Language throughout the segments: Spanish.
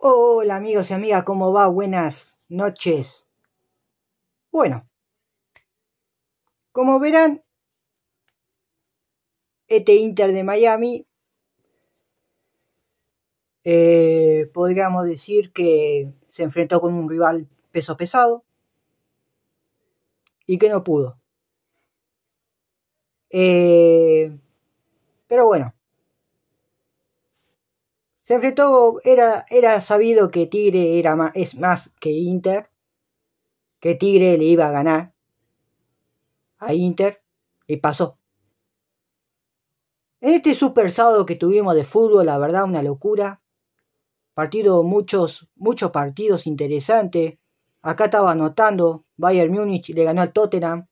Hola amigos y amigas, ¿cómo va? Buenas noches. Bueno, como verán, este Inter de Miami, eh, podríamos decir que se enfrentó con un rival peso pesado y que no pudo. Eh, pero bueno, se todo era, era sabido que Tigre era es más que Inter, que Tigre le iba a ganar a Inter y pasó. En este super sábado que tuvimos de fútbol, la verdad una locura. Partido muchos, muchos partidos interesantes. Acá estaba anotando, Bayern Múnich le ganó al Tottenham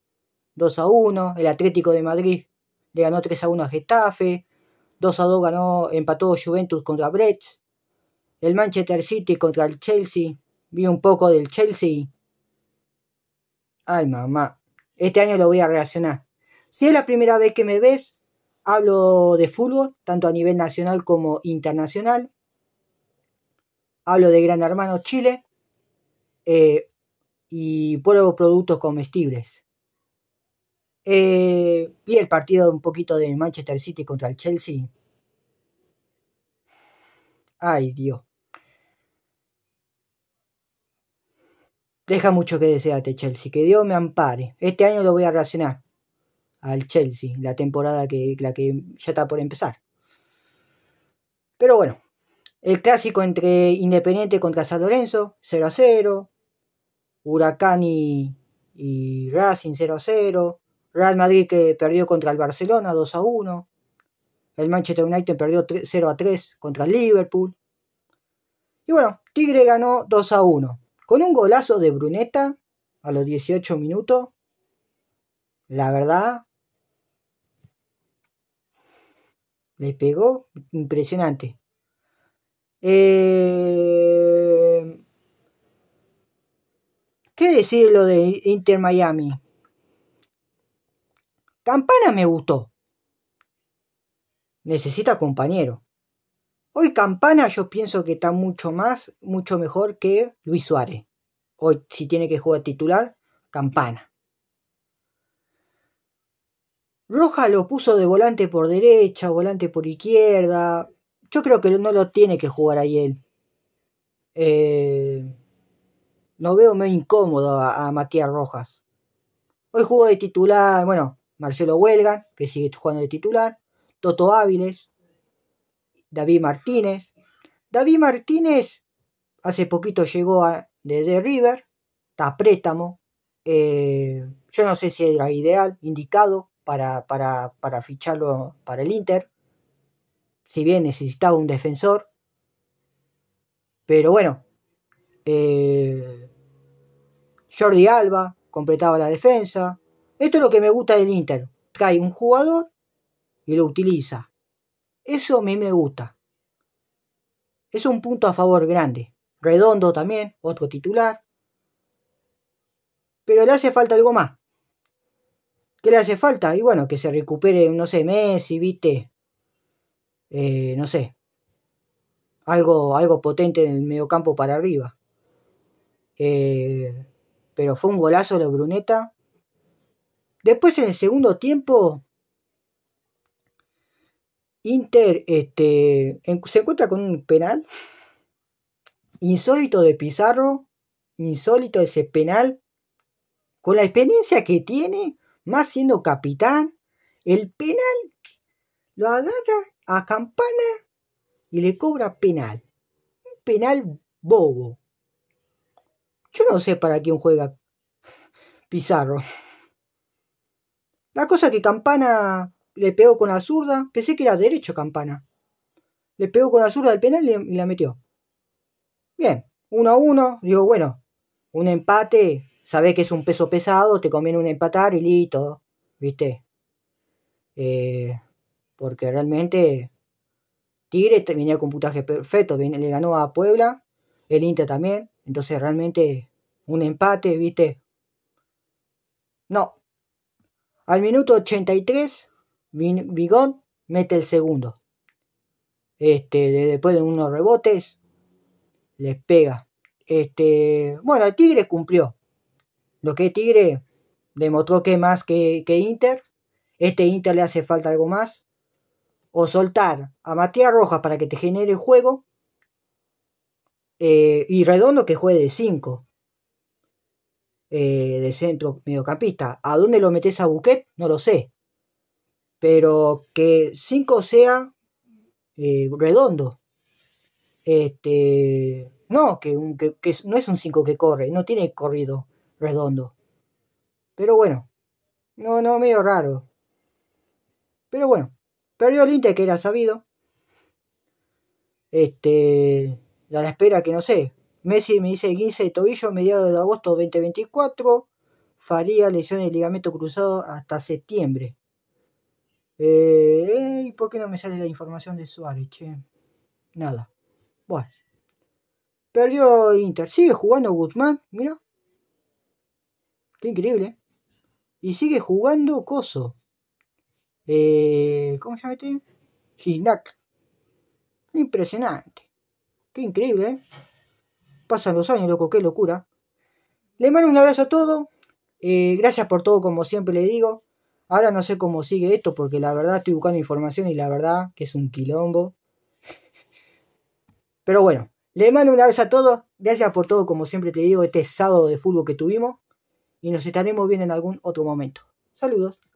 2 a 1, el Atlético de Madrid le ganó 3 a 1 a Getafe, 2 a 2 ganó, empató Juventus contra Brecht. El Manchester City contra el Chelsea. Vi un poco del Chelsea. Ay, mamá. Este año lo voy a reaccionar. Si es la primera vez que me ves, hablo de fútbol, tanto a nivel nacional como internacional. Hablo de Gran Hermano Chile eh, y pruebo productos comestibles vi eh, el partido un poquito de Manchester City contra el Chelsea. Ay, Dios. Deja mucho que desearte, este Chelsea. Que Dios me ampare. Este año lo voy a relacionar al Chelsea, la temporada que, la que ya está por empezar. Pero bueno, el clásico entre Independiente contra San Lorenzo, 0 a 0. Huracán y, y Racing, 0 a 0. Real Madrid que perdió contra el Barcelona 2 a 1. El Manchester United perdió 0 a 3 contra el Liverpool. Y bueno, Tigre ganó 2 a 1. Con un golazo de Bruneta a los 18 minutos. La verdad. Le pegó. Impresionante. Eh, ¿Qué decir lo de Inter Miami? Campana me gustó. Necesita compañero. Hoy Campana yo pienso que está mucho más, mucho mejor que Luis Suárez. Hoy si tiene que jugar titular, Campana. Roja lo puso de volante por derecha, volante por izquierda. Yo creo que no lo tiene que jugar ahí él. Eh, no veo muy incómodo a, a Matías Rojas. Hoy jugó de titular, bueno, Marcelo Huelgan, que sigue jugando de titular, Toto Áviles, David Martínez. David Martínez hace poquito llegó a, de, River, está a préstamo. Eh, yo no sé si era ideal, indicado para, para, para ficharlo para el Inter. Si bien necesitaba un defensor. Pero bueno. Eh, Jordi Alba completaba la defensa. Esto es lo que me gusta del Inter. Trae un jugador y lo utiliza. Eso a mí me gusta. Es un punto a favor grande. Redondo también, otro titular. Pero le hace falta algo más. ¿Qué le hace falta? Y bueno, que se recupere, no sé, y viste. Eh, no sé. Algo, algo potente en el mediocampo para arriba. Eh, pero fue un golazo de Bruneta. Después en el segundo tiempo, Inter este, se encuentra con un penal insólito de Pizarro, insólito ese penal, con la experiencia que tiene, más siendo capitán, el penal lo agarra a campana y le cobra penal. Un penal bobo. Yo no sé para quién juega Pizarro. La cosa que Campana le pegó con la zurda, pensé que era derecho Campana. Le pegó con la zurda al penal y la metió. Bien, Uno a uno. digo, bueno, un empate, sabés que es un peso pesado, te conviene un empatar y listo, ¿viste? Eh, porque realmente Tigre venía con putaje perfecto, le ganó a Puebla, el Inter también, entonces realmente un empate, ¿viste? No, al minuto 83, Bigón mete el segundo. Este, después de unos rebotes, les pega. Este, bueno, el Tigre cumplió. Lo que Tigre demostró que más que, Inter. Este Inter le hace falta algo más. O soltar a Matías Rojas para que te genere el juego. Eh, y Redondo que juegue de 5. Eh, de centro mediocampista. ¿A dónde lo metes a Buquet? No lo sé. Pero que 5 sea eh, redondo. Este, no, que, no es un 5 que corre, no tiene corrido redondo. Pero bueno, no, no, medio raro. Pero bueno, perdió el Inter que era sabido. Este, la espera que no sé, Messi me dice 15 de tobillo, mediados de agosto 2024. Faría lesión de ligamento cruzado hasta septiembre. Eh, ¿Y por qué no me sale la información de Suárez? Nada. Bueno. Perdió Inter. Sigue jugando Guzmán, mira. Qué increíble. Y sigue jugando Coso. Eh, ¿Cómo se llama este? Impresionante. Qué increíble, eh. Pasan los años, loco, qué locura. Le mando un abrazo a todos. Eh, gracias por todo, como siempre le digo. Ahora no sé cómo sigue esto porque la verdad estoy buscando información y la verdad que es un quilombo. Pero bueno, le mando un abrazo a todos. Gracias por todo, como siempre te digo, este sábado de fútbol que tuvimos. Y nos estaremos viendo en algún otro momento. Saludos.